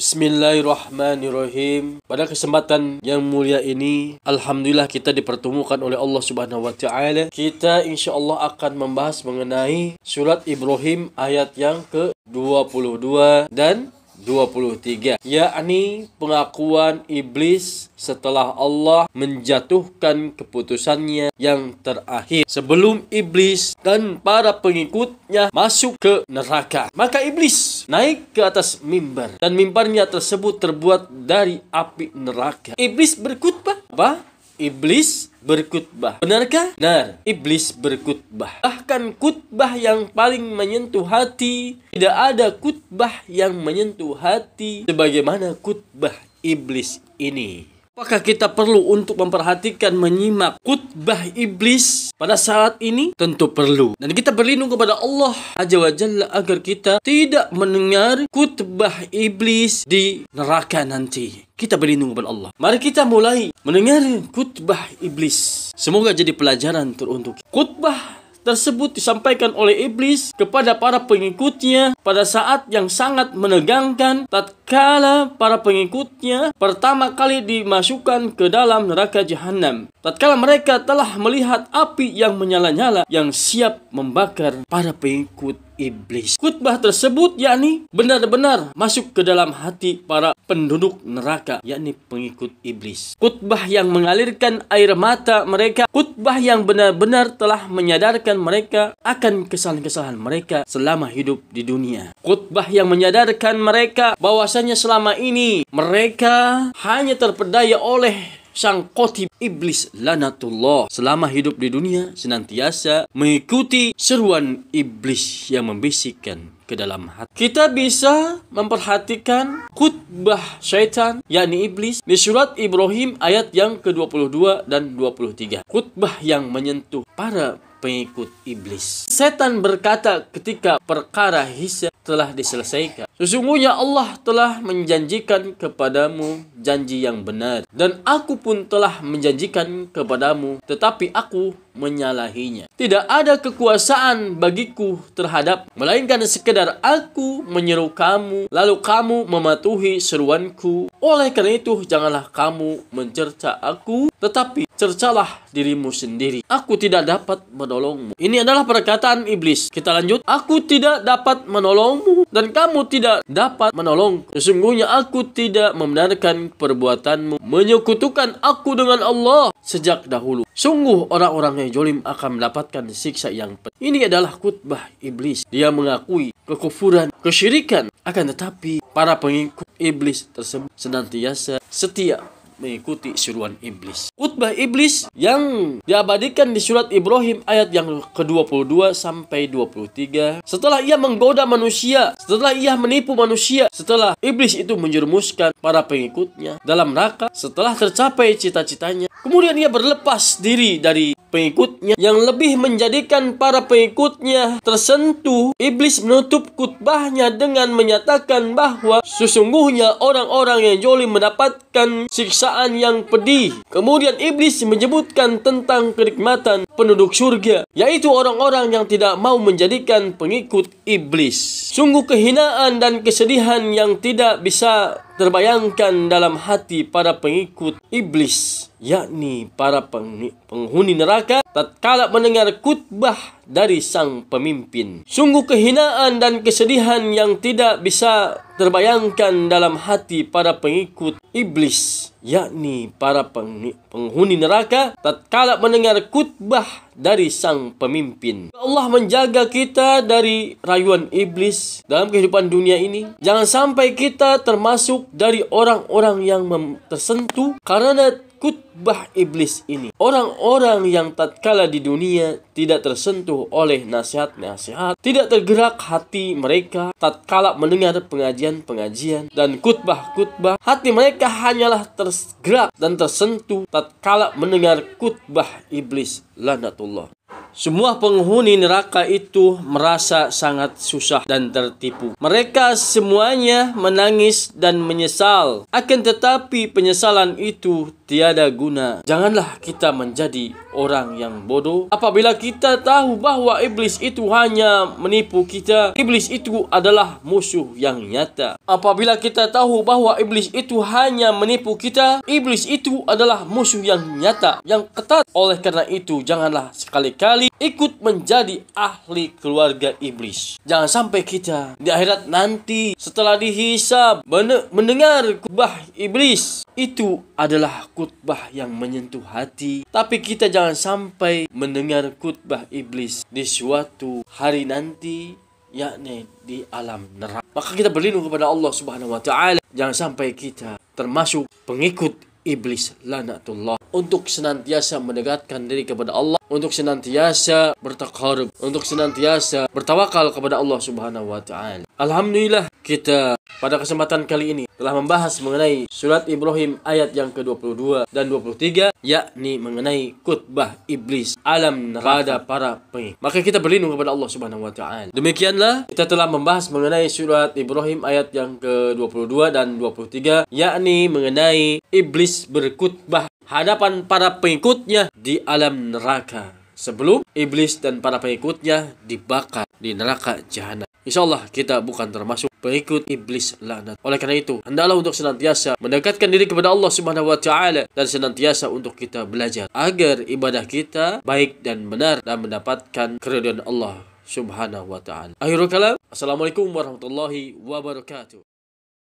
Bismillahirrahmanirrahim. Pada kesempatan yang mulia ini, alhamdulillah kita dipertemukan oleh Allah Subhanahu wa taala. Kita insyaallah akan membahas mengenai surat Ibrahim ayat yang ke-22 dan 23 yakni pengakuan iblis setelah Allah menjatuhkan keputusannya yang terakhir sebelum iblis dan para pengikutnya masuk ke neraka maka iblis naik ke atas mimbar dan mimbarnya tersebut terbuat dari api neraka iblis berkutbah Iblis berkutbah. Benarkah? Benar, iblis berkutbah. Bahkan kutbah yang paling menyentuh hati, tidak ada kutbah yang menyentuh hati sebagaimana kutbah iblis ini. Apakah kita perlu untuk memperhatikan menyimak khutbah iblis pada saat ini? Tentu perlu. Dan kita berlindung kepada Allah Azza wa Jalla agar kita tidak mendengar khutbah iblis di neraka nanti. Kita berlindung kepada Allah. Mari kita mulai mendengar khutbah iblis. Semoga jadi pelajaran teruntuk. Khutbah tersebut disampaikan oleh iblis kepada para pengikutnya pada saat yang sangat menegangkan tatkala tatkala para pengikutnya pertama kali dimasukkan ke dalam neraka jahanam. Tatkala mereka telah melihat api yang menyala-nyala yang siap membakar para pengikut iblis. Khutbah tersebut yakni benar-benar masuk ke dalam hati para penduduk neraka yakni pengikut iblis. Khutbah yang mengalirkan air mata mereka, khutbah yang benar-benar telah menyadarkan mereka akan kesalahan-kesalahan mereka selama hidup di dunia. Khutbah yang menyadarkan mereka bahwa bahwasanya selama ini mereka hanya terpedaya oleh sang kotib iblis lanatullah selama hidup di dunia senantiasa mengikuti seruan iblis yang membisikkan ke dalam hati. Kita bisa memperhatikan khutbah syaitan yakni iblis di surat Ibrahim ayat yang ke-22 dan 23. Khutbah yang menyentuh para pengikut iblis. Setan berkata ketika perkara hisa telah diselesaikan. Sesungguhnya Allah telah menjanjikan kepadamu janji yang benar. Dan aku pun telah menjanjikan kepadamu, tetapi aku menyalahinya. Tidak ada kekuasaan bagiku terhadap, melainkan sekedar aku menyeru kamu, lalu kamu mematuhi seruanku. Oleh karena itu, janganlah kamu mencerca aku, tetapi cercalah dirimu sendiri. Aku tidak dapat menolongmu. Ini adalah perkataan iblis. Kita lanjut. Aku tidak dapat menolongmu dan kamu tidak dapat menolong. Sesungguhnya aku tidak membenarkan perbuatanmu. Menyekutukan aku dengan Allah sejak dahulu. Sungguh orang-orang yang jolim akan mendapatkan siksa yang pedih. Ini adalah khutbah iblis. Dia mengakui kekufuran, kesyirikan. Akan tetapi para pengikut iblis tersebut senantiasa setia mengikuti suruhan iblis. Khutbah iblis yang diabadikan di surat Ibrahim ayat yang ke-22 sampai 23. Setelah ia menggoda manusia, setelah ia menipu manusia, setelah iblis itu menjerumuskan para pengikutnya dalam neraka, setelah tercapai cita-citanya, kemudian ia berlepas diri dari pengikutnya yang lebih menjadikan para pengikutnya tersentuh iblis menutup khutbahnya dengan menyatakan bahwa sesungguhnya orang-orang yang jolim mendapatkan siksa yang pedih. Kemudian iblis menyebutkan tentang kenikmatan penduduk surga, yaitu orang-orang yang tidak mau menjadikan pengikut iblis. Sungguh kehinaan dan kesedihan yang tidak bisa terbayangkan dalam hati para pengikut iblis, yakni para penghuni neraka tatkala mendengar khutbah dari sang pemimpin. Sungguh kehinaan dan kesedihan yang tidak bisa terbayangkan dalam hati para pengikut iblis, yakni para penghuni neraka, tatkala mendengar khutbah dari sang pemimpin. Allah menjaga kita dari rayuan iblis dalam kehidupan dunia ini. Jangan sampai kita termasuk dari orang-orang yang tersentuh karena kutbah iblis ini. Orang-orang yang tatkala di dunia tidak tersentuh oleh nasihat-nasihat, tidak tergerak hati mereka tatkala mendengar pengajian-pengajian dan kutbah-kutbah hati mereka hanyalah tergerak dan tersentuh tatkala mendengar kutbah iblis lanatullah. Semua penghuni neraka itu merasa sangat susah dan tertipu. Mereka semuanya menangis dan menyesal. Akan tetapi penyesalan itu tiada guna. Janganlah kita menjadi orang yang bodoh. Apabila kita tahu bahwa iblis itu hanya menipu kita, iblis itu adalah musuh yang nyata. Apabila kita tahu bahwa iblis itu hanya menipu kita, iblis itu adalah musuh yang nyata, yang ketat. Oleh karena itu, janganlah sekali-kali ikut menjadi ahli keluarga iblis. Jangan sampai kita di akhirat nanti setelah dihisab mendengar khutbah iblis itu adalah khutbah yang menyentuh hati. Tapi kita jangan jangan sampai mendengar khutbah iblis di suatu hari nanti yakni di alam neraka. Maka kita berlindung kepada Allah Subhanahu wa taala jangan sampai kita termasuk pengikut iblis lanatullah untuk senantiasa mendekatkan diri kepada Allah untuk senantiasa bertakarub, untuk senantiasa bertawakal kepada Allah Subhanahu wa taala. Alhamdulillah kita pada kesempatan kali ini telah membahas mengenai surat Ibrahim ayat yang ke-22 dan 23 yakni mengenai khutbah iblis alam neraka para pengikut. Maka kita berlindung kepada Allah Subhanahu wa taala. Demikianlah kita telah membahas mengenai surat Ibrahim ayat yang ke-22 dan 23 yakni mengenai iblis berkutbah hadapan para pengikutnya di alam neraka sebelum iblis dan para pengikutnya dibakar di neraka jahanam. Allah kita bukan termasuk pengikut iblis laknat. Oleh karena itu, hendaklah untuk senantiasa mendekatkan diri kepada Allah Subhanahu wa taala dan senantiasa untuk kita belajar agar ibadah kita baik dan benar dan mendapatkan keridhaan Allah Subhanahu wa taala. Akhirul kalam. Assalamualaikum warahmatullahi wabarakatuh.